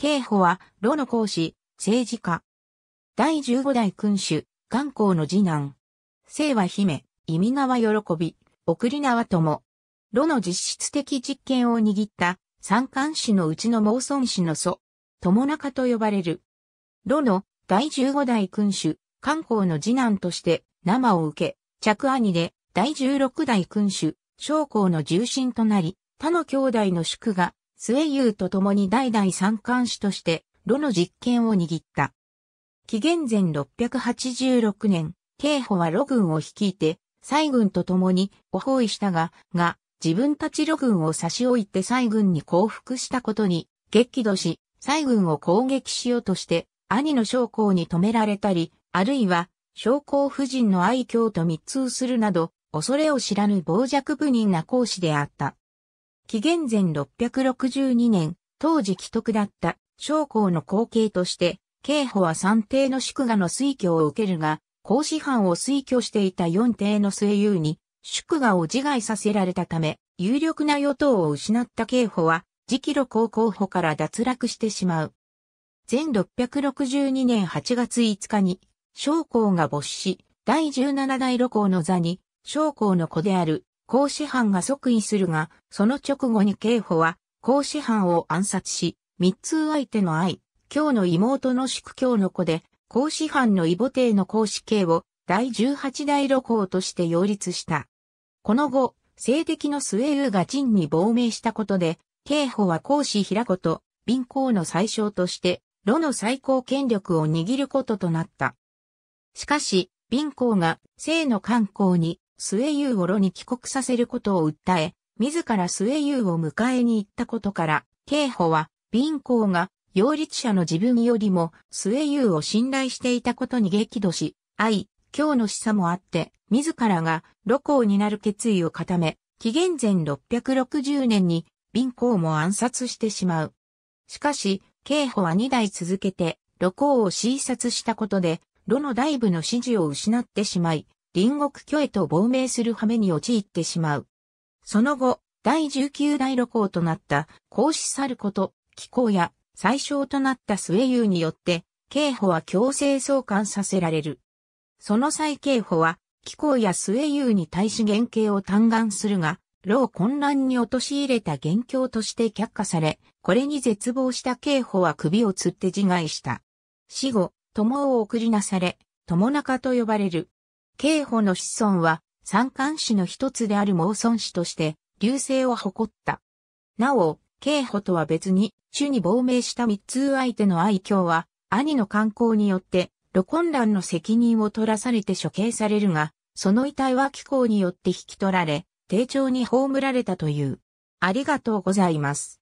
刑法は、炉の講師、政治家。第15代君主、観公の次男。姓は姫、意味縄喜び、送り縄とも。炉の実質的実権を握った三冠氏のうちの孟孫氏の祖、友中と呼ばれる。炉の第15代君主、漢公の次男として生を受け、着兄で第16代君主、将校の重臣となり、他の兄弟の宿が末優と共に代々三冠主として、炉の実権を握った。紀元前686年、慶保は炉軍を率いて、西軍と共にご包囲したが、が、自分たち炉軍を差し置いて西軍に降伏したことに、激怒し、西軍を攻撃しようとして、兄の将校に止められたり、あるいは、将校夫人の愛嬌と密通するなど、恐れを知らぬ傍若無人な講師であった。紀元前662年、当時既得だった将校の後継として、刑法は三帝の祝賀の推挙を受けるが、公子藩を推挙していた四帝の末優に、祝賀を自害させられたため、有力な与党を失った刑法は、次期路高候補から脱落してしまう。前662年8月5日に、将校が没し、第17代路校の座に、将校の子である孔子藩が即位するが、その直後に刑法は、孔子藩を暗殺し、三通相手の愛、京の妹の宿京の子で、孔子藩の異母帝の孔子慶を第18代露光として擁立した。この後、政敵の末優が陣に亡命したことで、慶保は孔子平子と、貧公の最小として、炉の最高権力を握ることとなった。しかし、貧公が、生の観光に、末ユー炉ロに帰国させることを訴え、自ら末ユーを迎えに行ったことから、慶保は、貧行が、擁立者の自分よりも、末ユーを信頼していたことに激怒し、愛、今日の示唆もあって、自らが、路行になる決意を固め、紀元前660年に、貧行も暗殺してしまう。しかし、慶保は2代続けて、路行を診察したことで、炉の内部の支持を失ってしまい、隣国虚へと亡命する羽目に陥ってしまう。その後、第19代路公となった孔子猿こと貴公や最小となった末優によって、刑法は強制送還させられる。その際刑法は、貴公や末優に対し原刑を嘆願するが、老混乱に陥れた元凶として却下され、これに絶望した刑法は首を吊って自害した。死後、友を送りなされ、友中と呼ばれる。慶保の子孫は、三冠氏の一つである孟孫氏として、流星を誇った。なお、慶保とは別に、主に亡命した密通相手の愛嬌は、兄の観光によって、露混乱の責任を取らされて処刑されるが、その遺体は気候によって引き取られ、丁重に葬られたという。ありがとうございます。